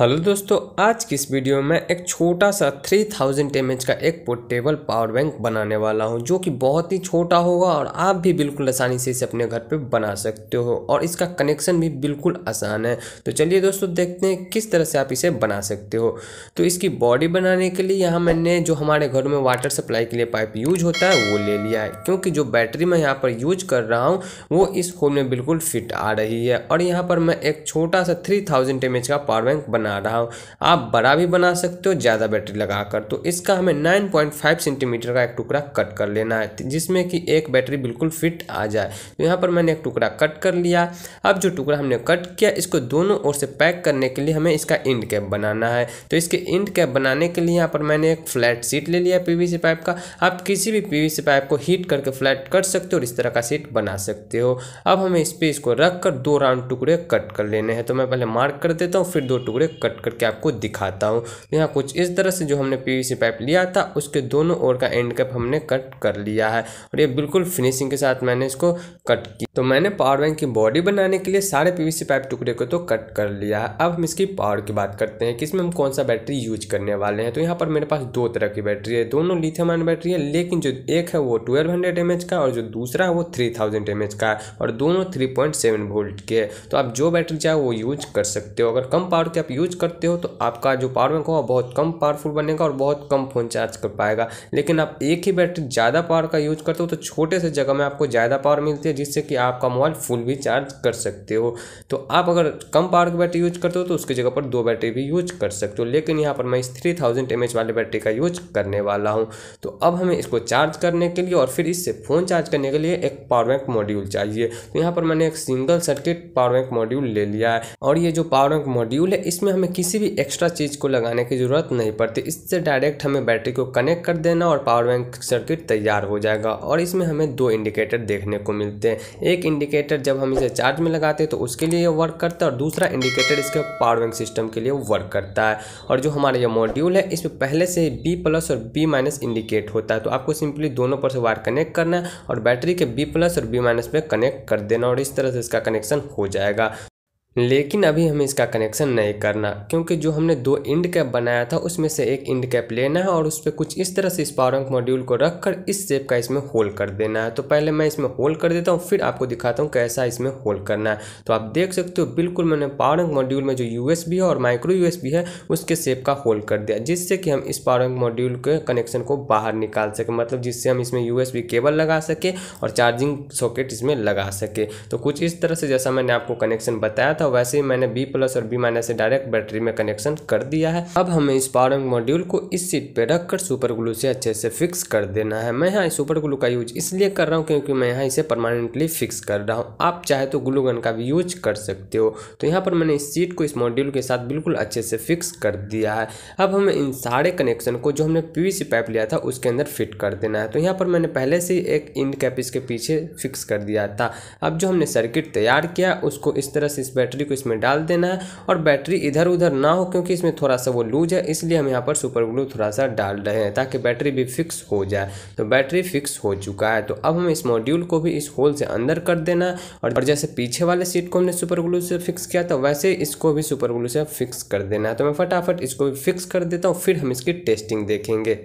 Hello दोस्तों आज की इस वीडियो में एक छोटा सा 3000 थाउजेंड एम का एक पोर्टेबल पावर बैंक बनाने वाला हूं जो कि बहुत ही छोटा होगा और आप भी बिल्कुल आसानी से इसे अपने घर पे बना सकते हो और इसका कनेक्शन भी बिल्कुल आसान है तो चलिए दोस्तों देखते हैं किस तरह से आप इसे बना सकते हो तो इसकी बॉडी बनाने के लिए यहाँ मैंने जो हमारे घर में वाटर सप्लाई के लिए पाइप यूज होता है वो ले लिया है क्योंकि जो बैटरी मैं यहाँ पर यूज कर रहा हूँ वो इस होल में बिल्कुल फिट आ रही है और यहाँ पर मैं एक छोटा सा थ्री थाउजेंड का पावर बैंक बना बना रहा हूँ आप बड़ा भी बना सकते हो ज़्यादा बैटरी लगा कर तो इसका हमें 9.5 सेंटीमीटर का एक टुकड़ा कट कर लेना है जिसमें कि एक बैटरी बिल्कुल फिट आ जाए तो यहाँ पर मैंने एक टुकड़ा कट कर लिया अब जो टुकड़ा हमने कट किया इसको दोनों ओर से पैक करने के लिए हमें इसका इंड कैप बनाना है तो इसके इंड कैप बनाने के लिए यहाँ पर मैंने एक फ्लैट सीट ले लिया पीवीसी पाइप का आप किसी भी पीवीसी पाइप को हीट करके फ्लैट कर सकते हो और इस तरह का सीट बना सकते हो अब हमें इस पर इसको रख कर दो राउंड टुकड़े कट कर लेने हैं तो मैं पहले मार्क कर देता हूँ फिर दो टुकड़े कट करके आपको दिखाता हूँ तो यहाँ कुछ इस तरह से जो हमने पीवीसी पाइप लिया था उसके दोनों ओर का एंड कैप हमने कट कर लिया है और ये बिल्कुल फिनिशिंग के साथ मैंने इसको कट किया तो मैंने पावर बैंक की बॉडी बनाने के लिए सारे पीवीसी पाइप टुकड़े को तो कट कर लिया है अब हम इसकी पावर की बात करते हैं कि इसमें हम कौन सा बैटरी यूज करने वाले हैं तो यहाँ पर मेरे पास दो तरह की बैटरी है दोनों लिथियम आयन बैटरी है लेकिन जो एक है वो ट्वेल्व हंड्रेड का और जो दूसरा है वो थ्री थाउजेंड का है और दोनों थ्री पॉइंट सेवन वोल्ट के तो आप जो बैटरी चाहे वो यूज कर सकते हो अगर कम पावर की आप यूज यूज़ करते हो तो आपका जो पावर बैंक होगा बहुत कम पावरफुल बनेगा और बहुत कम फ़ोन चार्ज कर पाएगा लेकिन आप एक ही बैटरी ज़्यादा पावर का यूज़ करते हो तो छोटे से जगह में आपको ज़्यादा पावर मिलती है जिससे कि आपका मोबाइल फुल भी चार्ज कर सकते हो तो आप अगर कम पावर की बैटरी यूज करते हो तो उसकी जगह पर दो बैटरी भी यूज कर सकते हो लेकिन यहाँ पर मैं इस थ्री थाउजेंड एम एच वाले बैटरी का यूज करने वाला हूँ तो अब हमें इसको चार्ज करने के लिए और फिर इससे फ़ोन चार्ज करने के लिए एक पावर बैंक मॉड्यूल चाहिए तो यहाँ पर मैंने एक single circuit power bank module ले लिया है और ये जो पावर बैंक मॉड्यूल है इसमें हमें किसी भी एक्स्ट्रा चीज़ को लगाने की ज़रूरत नहीं पड़ती इससे डायरेक्ट हमें बैटरी को कनेक्ट कर देना और पावर बैंक सर्किट तैयार हो जाएगा और इसमें हमें दो इंडिकेटर देखने को मिलते हैं एक इंडिकेटर जब हम इसे चार्ज में लगाते हैं तो उसके लिए ये वर्क करता है और दूसरा इंडिकेटर इसके पावर बैंक सिस्टम के लिए वर्क करता है और जो हमारा यह मॉड्यूल है इसमें पहले से ही बी प्लस और बी माइनस इंडिकेट होता है तो आपको सिंपली दोनों पर से वायर कनेक्ट करना है और बैटरी के बी प्लस और बी माइनस पर कनेक्ट कर देना और इस तरह से इसका कनेक्शन हो जाएगा लेकिन अभी हमें इसका कनेक्शन नहीं करना क्योंकि जो हमने दो इंड कैप बनाया था उसमें से एक इंड कैप लेना है और उस पर कुछ इस तरह से इस बैंक मॉड्यूल को रखकर इस शेप का इसमें होल कर देना है तो पहले मैं इसमें होल कर देता हूँ फिर आपको दिखाता हूँ कैसा इसमें होल करना है तो आप देख सकते हो बिल्कुल मैंने पावर बैंक मॉड्यूल में जो यू है और माइक्रो यू है उसके सेप का होल कर दिया जिससे कि हम इस बैंक मॉड्यूल के कनेक्शन को बाहर निकाल सकें मतलब जिससे हम इसमें यू केबल लगा सके और चार्जिंग सॉकेट इसमें लगा सके तो कुछ इस तरह से जैसा मैंने आपको कनेक्शन बताया था था वैसे ही मैंने बी प्लस और बी माइनस से डायरेक्ट बैटरी में कनेक्शन कर दिया है अब हमें इस पावर बैंक मॉड्यूल को इस सीट पर रख कर सुपर ग्लू से अच्छे से फिक्स कर देना है मैं यहाँ सुपर ग्लू का यूज इसलिए कर रहा हूँ क्योंकि मैं यहाँ इसे परमानेंटली फिक्स कर रहा हूँ आप चाहे तो ग्लू गन का भी यूज कर सकते हो तो यहाँ पर मैंने इस सीट को इस मॉड्यूल के साथ बिल्कुल अच्छे से फिक्स कर दिया है अब हमें इन सारे कनेक्शन को जो हमने पीवीसी पाइप लिया था उसके अंदर फिट कर देना है तो यहाँ पर मैंने पहले से एक इंड कैप इसके पीछे फिक्स कर दिया था अब जो हमने सर्किट तैयार किया उसको इस तरह से इस बैटरी को इसमें डाल देना है और बैटरी इधर उधर ना हो क्योंकि इसमें थोड़ा सा वो लूज है इसलिए हम यहाँ पर सुपर ग्लू थोड़ा सा डाल रहे हैं ताकि बैटरी भी फिक्स हो जाए तो बैटरी फिक्स हो चुका है तो अब हम इस मॉड्यूल को भी इस होल से अंदर कर देना और जैसे पीछे वाले सीट को हमने सुपर ग्लू से फिक्स किया था वैसे इसको भी सुपर ग्लू से फिक्स कर देना है तो मैं फटाफट इसको भी फिक्स कर देता हूँ फिर हम इसकी टेस्टिंग देखेंगे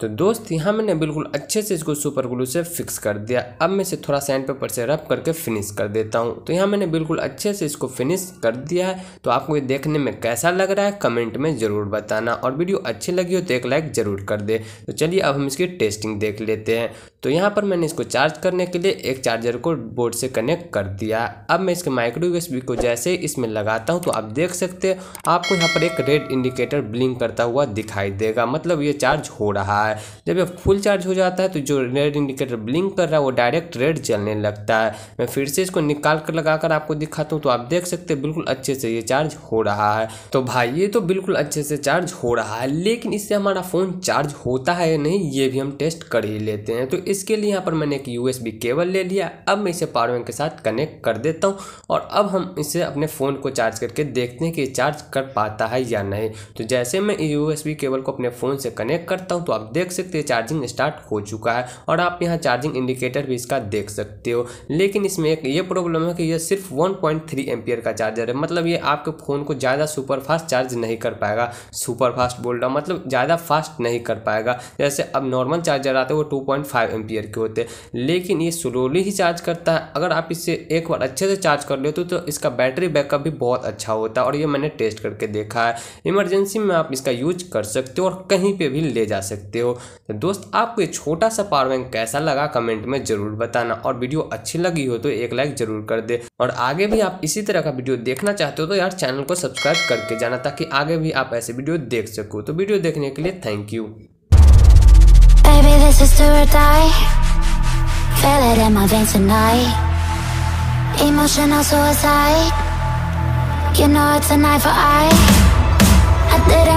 तो दोस्त यहाँ मैंने बिल्कुल अच्छे से इसको सुपर ग्लू से फिक्स कर दिया अब मैं इसे थोड़ा सैंड पेपर से रब करके फिनिश कर देता हूँ तो यहाँ मैंने बिल्कुल अच्छे से इसको फिनिश कर दिया है तो आपको ये देखने में कैसा लग रहा है कमेंट में ज़रूर बताना और वीडियो अच्छी लगी हो तो एक लाइक ज़रूर कर दे तो चलिए अब हम इसकी टेस्टिंग देख लेते हैं तो यहाँ पर मैंने इसको चार्ज करने के लिए एक चार्जर को बोर्ड से कनेक्ट कर दिया अब मैं इसके माइक्रो को जैसे इसमें लगाता हूँ तो आप देख सकते हैं आपको यहाँ पर एक रेड इंडिकेटर ब्लिंक करता हुआ दिखाई देगा मतलब ये चार्ज हो रहा है रहा है जब यह फुल चार्ज हो जाता है तो जो रेड इंडिकेटर ब्लिंक कर रहा है वो डायरेक्ट रेड जलने लगता है मैं फिर से इसको निकाल कर लगा कर आपको दिखाता हूँ तो आप देख सकते हैं बिल्कुल अच्छे से ये चार्ज हो रहा है तो भाई ये तो बिल्कुल अच्छे से चार्ज हो रहा है लेकिन इससे हमारा फ़ोन चार्ज होता है या नहीं ये भी हम टेस्ट कर ही लेते हैं तो इसके लिए यहाँ पर मैंने एक यू केबल ले लिया अब मैं इसे पावर बैंक के साथ कनेक्ट कर देता हूँ और अब हम इसे अपने फ़ोन को चार्ज करके देखते हैं कि चार्ज कर पाता है या नहीं तो जैसे मैं यू केबल को अपने फ़ोन से कनेक्ट करता हूँ तो आप देख सकते हैं चार्जिंग स्टार्ट हो चुका है और आप यहाँ चार्जिंग इंडिकेटर भी इसका देख सकते हो लेकिन इसमें एक ये प्रॉब्लम है कि यह सिर्फ 1.3 पॉइंट का चार्जर है मतलब ये आपके फ़ोन को ज़्यादा सुपर फास्ट चार्ज नहीं कर पाएगा सुपर फास्ट बोल रहा मतलब ज़्यादा फास्ट नहीं कर पाएगा जैसे अब नॉर्मल चार्जर आते हैं वो टू पॉइंट के होते लेकिन ये स्लोली ही चार्ज करता है अगर आप इसे एक बार अच्छे से चार्ज कर लेते हो तो इसका बैटरी बैकअप भी बहुत अच्छा होता है और ये मैंने टेस्ट करके देखा है इमरजेंसी में आप इसका यूज कर सकते हो और कहीं पर भी ले जा सकते हो हो तो दोस्त आपको ये छोटा सा पावर बैंक कैसा लगा कमेंट में ज़रूर बताना और वीडियो अच्छी लगी हो तो एक लाइक ज़रूर कर दे और आगे भी आप इसी तरह का वीडियो देखना चाहते हो तो यार चैनल को सब्सक्राइब करके जाना ताकि आगे भी आप ऐसे वीडियो देख सको तो वीडियो देखने के लिए thank you Feel it in my veins tonight. Emotional suicide. You know it's a knife for eye. I did it.